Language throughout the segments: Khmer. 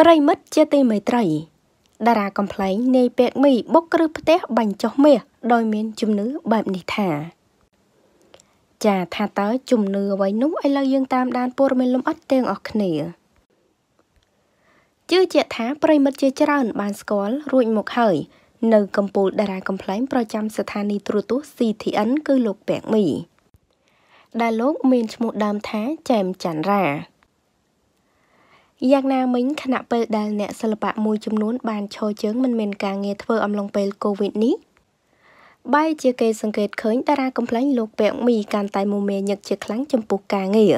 ប្រិមិត្តជាទីមេត្រីតារាកំ pl ែងនាយពេកមីបុកគ្រឹះផ្ទះបាញ់ចុះមាសដោយមានជំនឿបែបនេះថា ចាថាតើជំនឿអ្វីនោះឥឡូវយើងតាមដានព័ត៌មានលម្អិតទាំងអស់គ្នាជឿជាក់ថាប្រិមិត្តជាច្រើន បានស្គាល់រួចមកហើយនៅកំពូលតារាកំ pl ែង ប្រចាំស្ថានីយទូរទស្សន៍ CTN គឺលោកពេកមី ដែលលោក មានឈ្មោះដើមថាចែមច័ន្ទរាយ៉ាងណាមិញខណៈពេលដែលអ្នកសិល្បៈមួយចំនួន បានឈរជើងមិនមានការងារធ្វើអំឡុងពេល COVID នេះបែរជាគេសង្កេតឃើញ តារាកំ pl ែងលោកពាក់មីកាន់តែមមាញឹកជាខ្លាំងចំពោះការងារ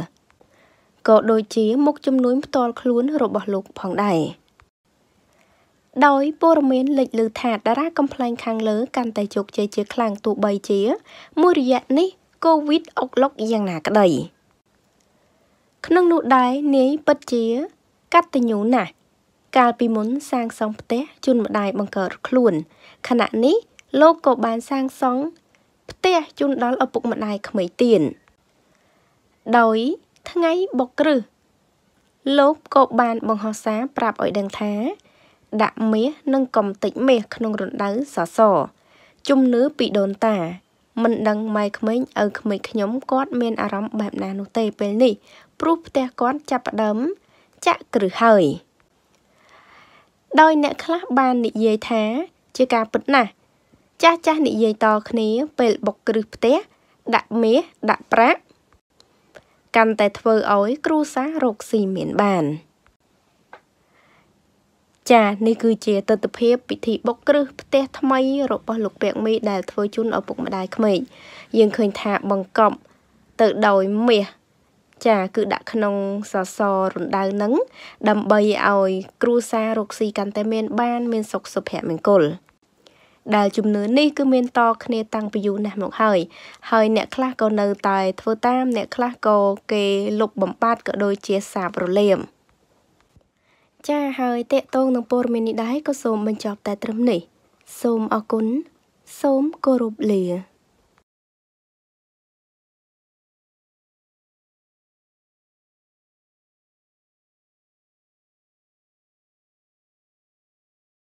ក៏ដូចជាមុខជំនួយផ្ទាល់ខ្លួនរបស់លោកផងដែរដោយព័ត៌មានលេចឮថាតារាកំ pl ែងខាងលើ កាន់តែជោគជ័យជា ខ្លាំងទោះបីជាមួយរយៈនេះ COVID អុកឡុកយ៉ាងណាក្តីក្នុងនោះដែរនាយពិតជាកតញ្ញូណាស់កាលពីមុនសាងសង់ផ្ទះជូនម្ដាយបង្កើតខ្លួនខណៈនេះលោកក៏បានសាងសង់ផ្ទះជូនដល់ឪពុកម្ដាយក្មេកទៀតដោយថ្ងៃបុកគ្រឹះលោកក៏បានបង្ហោះសារប្រាប់ឲ្យដឹងថា ដាក់មាសនិងកំតិចមាសក្នុងរណ្ដៅសសរជំនឿពីដូនតា មិនដឹងម៉ែក្មេងឪក្មេងខ្ញុំគាត់មានអារម្មណ៍បែបណានោះទេពេលនេះព្រោះផ្ទះគាត់ចាប់ផ្ដើមចាក់គ្រឹះហើយដោយអ្នកខ្លះបាននិយាយថា ជាការពិតណាស់ចាស់ចាស់និយាយតគ្នា ពេលបុកគ្រឹះផ្ទះដាក់មាសដាក់ប្រាក់កាន់តែធ្វើឲ្យគ្រូសាស្ត្ររកស៊ីមានបាន ចានេះគឺជាទស្សនវិជ្ជាពិធីបុកគ្រឹះផ្ទះថ្មីរបស់លោកពាក់មីដែលធ្វើជូនឪពុកម្ដាយក្មេកយើងឃើញថាបង្កប់ ទៅដោយមាសចាគឺដាក់ក្នុងសសររណ្ដៅហ្នឹង ដើម្បីឲ្យ គ្រួសាររកស៊ីកាន់តែមានបានមានសុខសុភមង្គល ដែលជំនឿនេះគឺមានតគ្នាតាំងពីយូរណាស់មកហើយ ហើយអ្នកខ្លះក៏នៅតែ ធ្វើតាម អ្នកខ្លះក៏គេលុបបំបាត់ក៏ដូចជាសាបរលាមចាហើយតេតងនឹងព័ត៌មាននេះដែរក៏សូមបញ្ចប់តែត្រឹមនេះ សូមអរគុណសូមគោរពលា